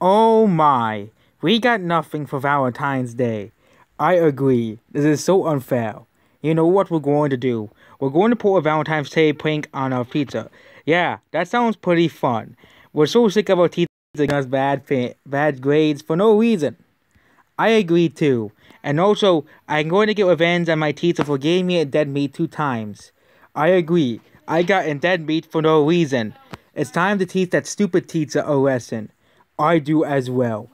Oh my, we got nothing for Valentine's Day. I agree, this is so unfair. You know what we're going to do? We're going to put a Valentine's Day prank on our pizza. Yeah, that sounds pretty fun. We're so sick of our teachers giving us bad, bad grades for no reason. I agree too. And also, I'm going to get revenge on my teacher for giving me a dead meat two times. I agree. I got in dead meat for no reason. It's time to teach that stupid teacher a lesson. I do as well.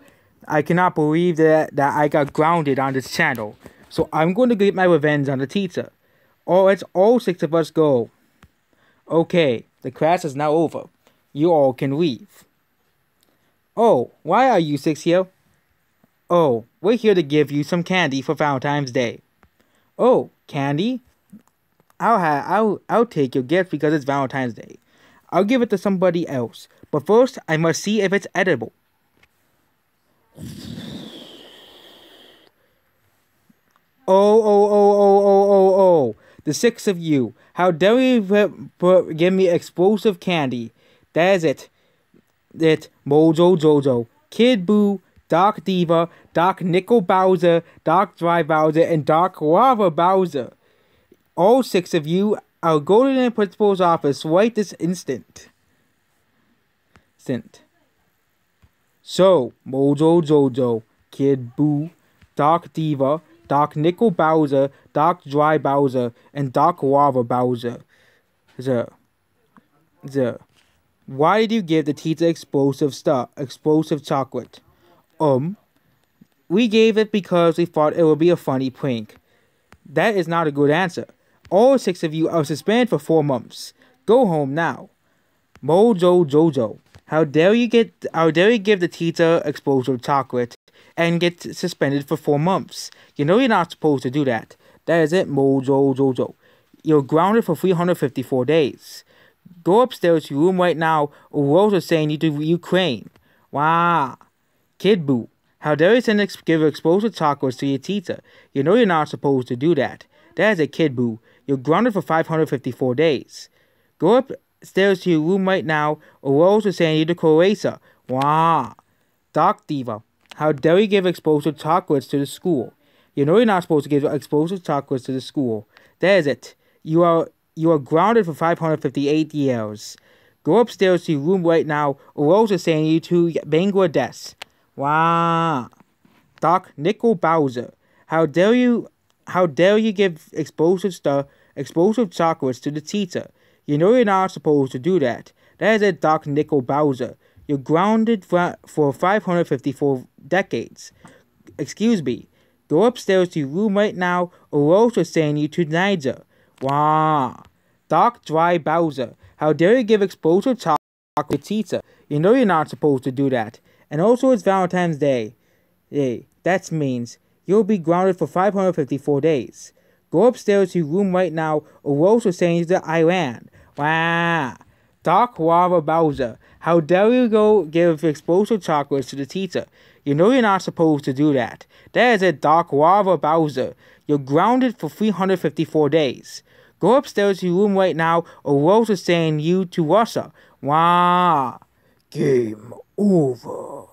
I cannot believe that, that I got grounded on this channel. So I'm going to get my revenge on the teacher. Or let's all six of us go. Okay, the class is now over. You all can leave. Oh, why are you six here? Oh, we're here to give you some candy for Valentine's Day. Oh, candy? I'll, ha I'll, I'll take your gift because it's Valentine's Day. I'll give it to somebody else, but first I must see if it's edible. Oh, oh, oh, oh, oh, oh, oh. The six of you. How dare you give me explosive candy. That's it. It. Mojo Jojo. Kid Boo. Dark Diva. Dark Nickel Bowser. Dark Dry Bowser. And Dark Lava Bowser. All six of you I'll go to the principal's office right this instant. Instant. So, Mojo Jojo, Kid Boo, Doc Diva, Doc Nickel Bowser, Doc Dry Bowser, and Doc Lava Bowser. The, the. Why did you give the teacher explosive stuff, explosive chocolate? Um, we gave it because we thought it would be a funny prank. That is not a good answer. All six of you are suspended for four months. Go home now. Mojo Jojo. How dare you get how dare you give the teacher exposure chocolate and get suspended for four months? You know you're not supposed to do that. That is it, Mojo Jojo. You're grounded for 354 days. Go upstairs to your room right now, or we're is saying you to Ukraine. Wow. Kid Boo. How dare you send ex- give exposure chocolates to your teacher? You know you're not supposed to do that. That is a kid boo. You're grounded for 554 days. Go upstairs to your room right now, or else to San Diego Coesa. Wow. Doc Diva, how dare you give explosive chocolates to the school? You know you're not supposed to give explosive chocolates to the school. That is it. You are you are grounded for 558 years. Go upstairs to your room right now, or else saying you to Bangladesh. Wow. Doc Nickel Bowser, how dare you how dare you give explosive stuff explosive chocolates to the teacher. You know you're not supposed to do that. That is a dark Nickel Bowser. You're grounded for 554 decades. Excuse me. Go upstairs to your room right now, or else we'll send you to Niger. Wah. Dark Dry Bowser. How dare you give explosive chocolate to teacher? You know you're not supposed to do that. And also it's Valentine's Day. Hey, that means you'll be grounded for 554 days. Go upstairs to your room right now, or Rose will you to Iran. Wah! Dark Wava Bowser. How dare you go give explosive chocolates to the teacher? You know you're not supposed to do that. That is a Dark Wava Bowser. You're grounded for 354 days. Go upstairs to your room right now, or Rose will you to Russia. Wah! Game over.